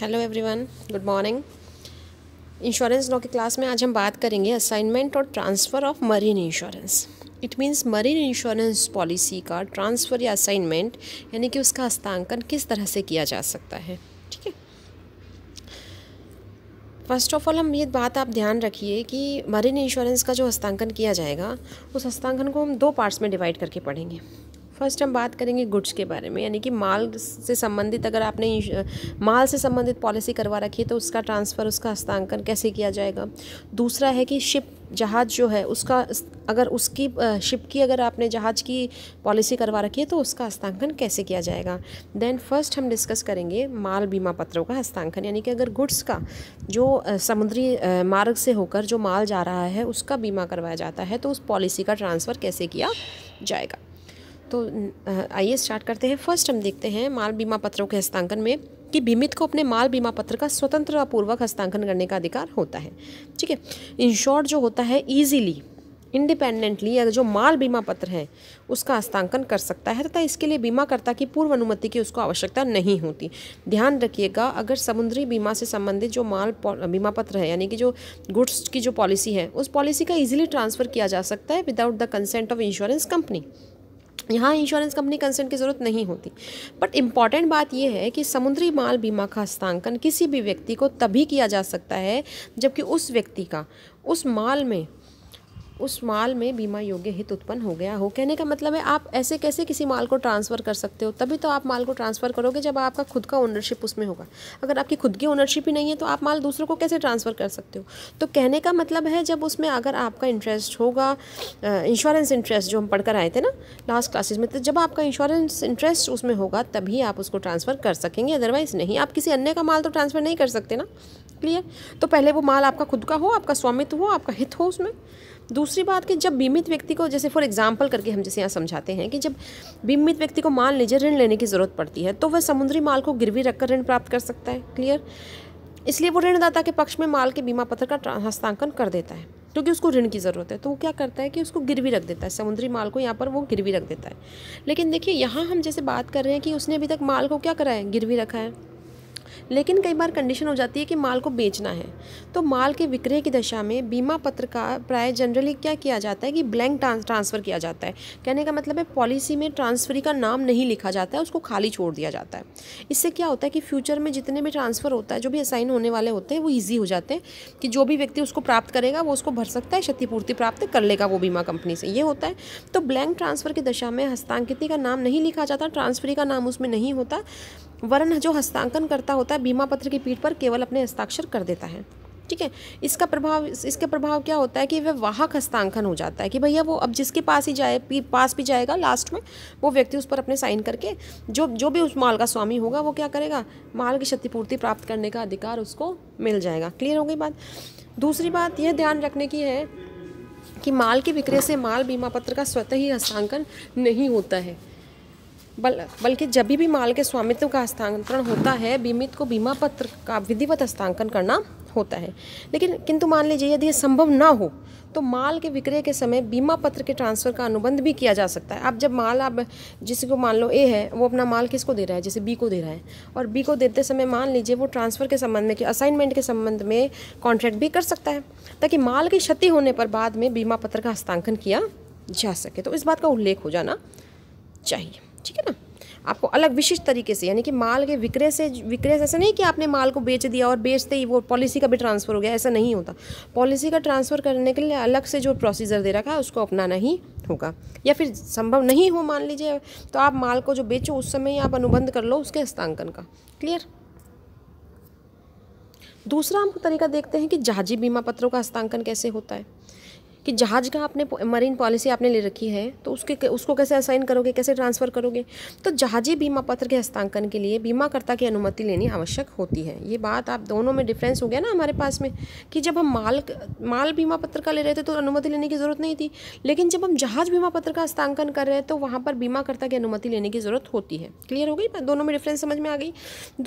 hello everyone good morning insurance law की class में आज हम बात करेंगे असाइनमेंट और transfer of marine insurance it means marine insurance policy का ट्रांसफ़र या असाइनमेंट यानी कि उसका हस्तांकन किस तरह से किया जा सकता है ठीक है फर्स्ट ऑफ ऑल हम ये बात आप ध्यान रखिए कि मरीन इंश्योरेंस का जो हस्तांकन किया जाएगा उस हस्तांकन को हम दो पार्ट्स में डिवाइड करके पढ़ेंगे फर्स्ट हम बात करेंगे गुड्स के बारे में यानी कि माल से संबंधित अगर आपने माल से संबंधित पॉलिसी करवा रखी है तो उसका ट्रांसफ़र उसका हस्तांकन कैसे किया जाएगा दूसरा है कि शिप जहाज़ जो है उसका अगर उसकी शिप की अगर आपने जहाज़ की पॉलिसी करवा रखी है तो उसका हस्तांकन कैसे किया जाएगा देन फर्स्ट हम डिस्कस करेंगे माल बीमा पत्रों का हस्तांकन यानी कि अगर गुड्स का जो समुद्री मार्ग से होकर जो माल जा रहा है उसका बीमा करवाया जाता है तो उस पॉलिसी का ट्रांसफ़र कैसे किया जाएगा तो आइए स्टार्ट करते हैं फर्स्ट हम देखते हैं माल बीमा पत्रों के हस्तांकन में कि बीमित को अपने माल बीमा पत्र का स्वतंत्रतापूर्वक हस्तांकन करने का अधिकार होता है ठीक है इंश्योर्ड जो होता है ईजिली इंडिपेंडेंटली या जो माल बीमा पत्र है उसका हस्तांकन कर सकता है तथा इसके लिए बीमाकर्ता की पूर्व अनुमति की उसको आवश्यकता नहीं होती ध्यान रखिएगा अगर समुद्री बीमा से संबंधित जो माल बीमा पत्र है यानी कि जो गुड्स की जो पॉलिसी है उस पॉलिसी का इजीली ट्रांसफ़र किया जा सकता है without the consent of insurance company यहाँ इंश्योरेंस कंपनी कंसर्न की ज़रूरत नहीं होती बट इम्पॉर्टेंट बात यह है कि समुद्री माल बीमा का हस्तांकन किसी भी व्यक्ति को तभी किया जा सकता है जबकि उस व्यक्ति का उस माल में उस माल में बीमा योग्य हित उत्पन्न हो गया हो कहने का मतलब है आप ऐसे कैसे किसी माल को ट्रांसफ़र कर सकते हो तभी तो आप माल को ट्रांसफ़र करोगे जब आपका खुद का ओनरशिप उसमें होगा अगर आपकी खुद की ओनरशिप ही नहीं है तो आप माल दूसरों को कैसे ट्रांसफ़र कर सकते हो तो कहने का मतलब है जब उसमें अगर आपका इंटरेस्ट होगा इंश्योरेंस इंटरेस्ट जो हम पढ़कर आए थे ना लास्ट क्लासेज में तो जब आपका इंश्योरेंस इंटरेस्ट उसमें होगा तभी आप उसको ट्रांसफ़र कर सकेंगे अदरवाइज़ नहीं आप किसी अन्य का माल तो ट्रांसफ़र नहीं कर सकते ना क्लियर तो पहले वो माल आपका खुद का हो आपका स्वामित्व हो आपका हित हो उसमें दूसरी बात कि जब बीमित व्यक्ति को जैसे फॉर एग्जाम्पल करके हम जैसे यहाँ समझाते हैं कि जब बीमित व्यक्ति को माल लीजिए ऋण लेने की ज़रूरत पड़ती है तो वह समुद्री माल को गिरवी रखकर ऋण प्राप्त कर सकता है क्लियर इसलिए वो ऋणदाता के पक्ष में माल के बीमा पत्र का हस्तांकन कर देता है क्योंकि उसको ऋण की ज़रूरत है तो वो क्या करता है कि उसको गिरवी रख देता है समुद्री माल को यहाँ पर वो गिरवी रख देता है लेकिन देखिए यहाँ हम जैसे बात कर रहे हैं कि उसने अभी तक माल को क्या करा है गिरवी रखा है लेकिन कई बार कंडीशन हो जाती है कि माल को बेचना है तो माल के विक्रय की दशा में बीमा पत्र का प्राय जनरली क्या किया जाता है कि ब्लैंक ट्रांसफ़र किया जाता है कहने का मतलब है पॉलिसी में ट्रांसफरी का नाम नहीं लिखा जाता है उसको खाली छोड़ दिया जाता है इससे क्या होता है कि फ्यूचर में जितने भी ट्रांसफ़र होता है जो भी असाइन होने वाले होते हैं वो ईजी हो जाते हैं कि जो भी व्यक्ति उसको प्राप्त करेगा वो उसको भर सकता है क्षतिपूर्ति प्राप्त कर लेगा वो बीमा कंपनी से ये होता है तो ब्लैंक ट्रांसफ़र की दशा में हस्तांकृति का नाम नहीं लिखा जाता ट्रांसफरी का नाम उसमें नहीं होता वरन जो हस्तांकन करता होता है करता है बीमा पत्र की पीठ पर केवल अपने हस्ताक्षर कर देता है ठीक है इसका प्रभाव इसके प्रभाव क्या होता है कि वह वाहक हस्तांकन हो जाता है कि भैया वो अब जिसके पास ही जाए पास भी जाएगा लास्ट में वो व्यक्ति उस पर अपने साइन करके जो जो भी उस माल का स्वामी होगा वो क्या करेगा माल की क्षतिपूर्ति प्राप्त करने का अधिकार उसको मिल जाएगा क्लियर हो गई बात दूसरी बात यह ध्यान रखने की है कि माल के विक्रय से माल बीमा पत्र का स्वतः ही हस्तांकन नहीं होता है बल बल्कि जब भी माल के स्वामित्व का हस्तांतरण होता है बीमित को बीमा पत्र का विधिवत हस्तांकन करना होता है लेकिन किंतु मान लीजिए यदि यह संभव ना हो तो माल के विक्रय के समय बीमा पत्र के ट्रांसफ़र का अनुबंध भी किया जा सकता है आप जब माल आप जिसको को मान लो ए है वो अपना माल किसको दे रहा है जैसे बी को दे रहा है और बी को देते समय मान लीजिए वो ट्रांसफ़र के संबंध में कि असाइनमेंट के संबंध में कॉन्ट्रैक्ट भी कर सकता है ताकि माल की क्षति होने पर बाद में बीमा पत्र का हस्तांकन किया जा सके तो इस बात का उल्लेख हो जाना चाहिए ठीक है ना आपको अलग विशिष्ट तरीके से यानी कि माल के विक्रय से विक्रय से ऐसा नहीं कि आपने माल को बेच दिया और बेचते ही वो पॉलिसी का भी ट्रांसफ़र हो गया ऐसा नहीं होता पॉलिसी का ट्रांसफ़र करने के लिए अलग से जो प्रोसीजर दे रखा है उसको अपनाना ही होगा या फिर संभव नहीं हो मान लीजिए तो आप माल को जो बेचो उस समय ही आप अनुबंध कर लो उसके हस्तांकन का क्लियर दूसरा हम तरीका देखते हैं कि जहाजी बीमा पत्रों का हस्तांकन कैसे होता है कि जहाज का आपने मरीन पॉलिसी आपने ले रखी है तो उसके उसको कैसे असाइन करोगे कैसे ट्रांसफ़र करोगे तो जहाजी बीमा पत्र के हस्तांकन के लिए बीमाकर्ता की अनुमति लेनी आवश्यक होती है ये बात आप दोनों में डिफरेंस हो गया ना हमारे पास में कि जब हम माल माल बीमा पत्र का ले रहे थे तो अनुमति लेने की ज़रूरत नहीं थी लेकिन जब हम जहाज बीमा पत्र का हस्तांकन कर रहे हैं तो वहाँ पर बीमाकर्ता की अनुमति लेने की ज़रूरत होती है क्लियर हो गई दोनों में डिफरेंस समझ में आ गई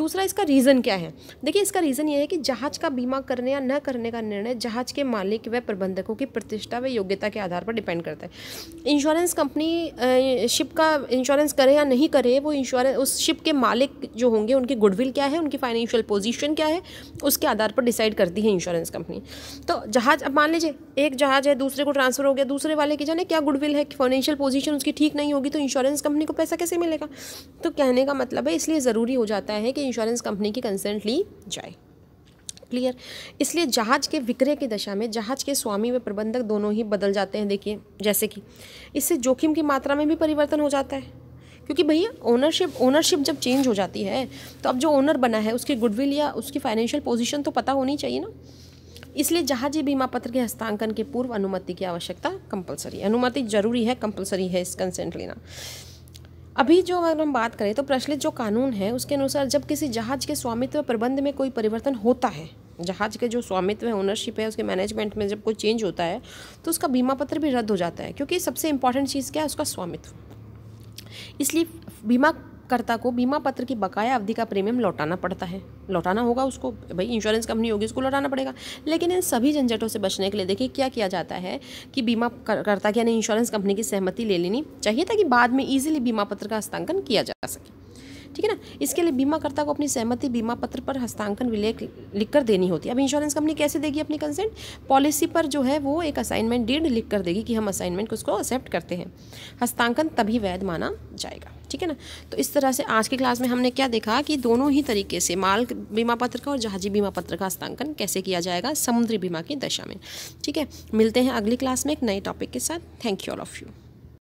दूसरा इसका रीज़न क्या है देखिए इसका रीज़न ये है कि जहाज का बीमा करने या न करने का निर्णय जहाज के मालिक व प्रबंधकों की प्रतिष्ठा विशेषता व योग्यता के आधार पर डिपेंड करता है इंश्योरेंस कंपनी शिप का इंश्योरेंस करे या नहीं करे वो इंश्योरेंस उस शिप के मालिक जो होंगे उनकी गुडविल क्या है उनकी फाइनेंशियल पोजिशन क्या है उसके आधार पर डिसाइड करती है इंश्योरेंस कंपनी तो जहाज़ अब मान लीजिए एक जहाज़ है दूसरे को ट्रांसफ़र हो गया दूसरे वाले की जाने क्या गुडविल है फाइनेंशियल पोजिशन उसकी ठीक नहीं होगी तो इंश्योरेंस कंपनी को पैसा कैसे मिलेगा तो कहने का मतलब है इसलिए ज़रूरी हो जाता है कि इंश्योरेंस कंपनी की कंसेंट ली जाए क्लियर इसलिए जहाज के विक्रय की दशा में जहाज के स्वामी व प्रबंधक दोनों ही बदल जाते हैं देखिए जैसे कि इससे जोखिम की मात्रा में भी परिवर्तन हो जाता है क्योंकि भैया ओनरशिप ओनरशिप जब चेंज हो जाती है तो अब जो ओनर बना है उसकी गुडविल या उसकी फाइनेंशियल पोजिशन तो पता होनी चाहिए ना इसलिए जहाज बीमा पत्र के हस्तांकन के पूर्व अनुमति की आवश्यकता कंपलसरी अनुमति जरूरी है कंपलसरी है इस कंसेंट लेना अभी जो अगर हम बात करें तो प्रचलित जो कानून है उसके अनुसार जब किसी जहाज के स्वामित्व प्रबंध में कोई परिवर्तन होता है जहाज के जो स्वामित्व है ओनरशिप है उसके मैनेजमेंट में जब कोई चेंज होता है तो उसका बीमा पत्र भी रद्द हो जाता है क्योंकि सबसे इंपॉर्टेंट चीज़ क्या है उसका स्वामित्व इसलिए बीमा कर्ता को बीमा पत्र की बकाया अवधि का प्रीमियम लौटाना पड़ता है लौटाना होगा उसको भाई इंश्योरेंस कंपनी होगी उसको लौटाना पड़ेगा लेकिन इन सभी झंझटों से बचने के लिए देखिए क्या किया जाता है कि बीमा करता की यानी इंश्योरेंस कंपनी की सहमति ले लेनी चाहिए ताकि बाद में ईजिली बीमा पत्र का हस्तांकन किया जा सके ठीक है ना इसके लिए बीमाकर्ता को अपनी सहमति बीमा पत्र पर हस्तांकन विलेख लिखकर देनी होती है अब इंश्योरेंस कंपनी कैसे देगी अपनी कंसेंट पॉलिसी पर जो है वो एक असाइनमेंट डीड लिख कर देगी कि हम असाइनमेंट को उसको एक्सेप्ट करते हैं हस्तांकन तभी वैध माना जाएगा ठीक है ना तो इस तरह से आज की क्लास में हमने क्या देखा कि दोनों ही तरीके से माल बीमा पत्र का और जहाजी बीमा पत्र का हस्तांकन कैसे किया जाएगा समुद्री बीमा की दशा में ठीक है मिलते हैं अगली क्लास में एक नए टॉपिक के साथ thank you all of you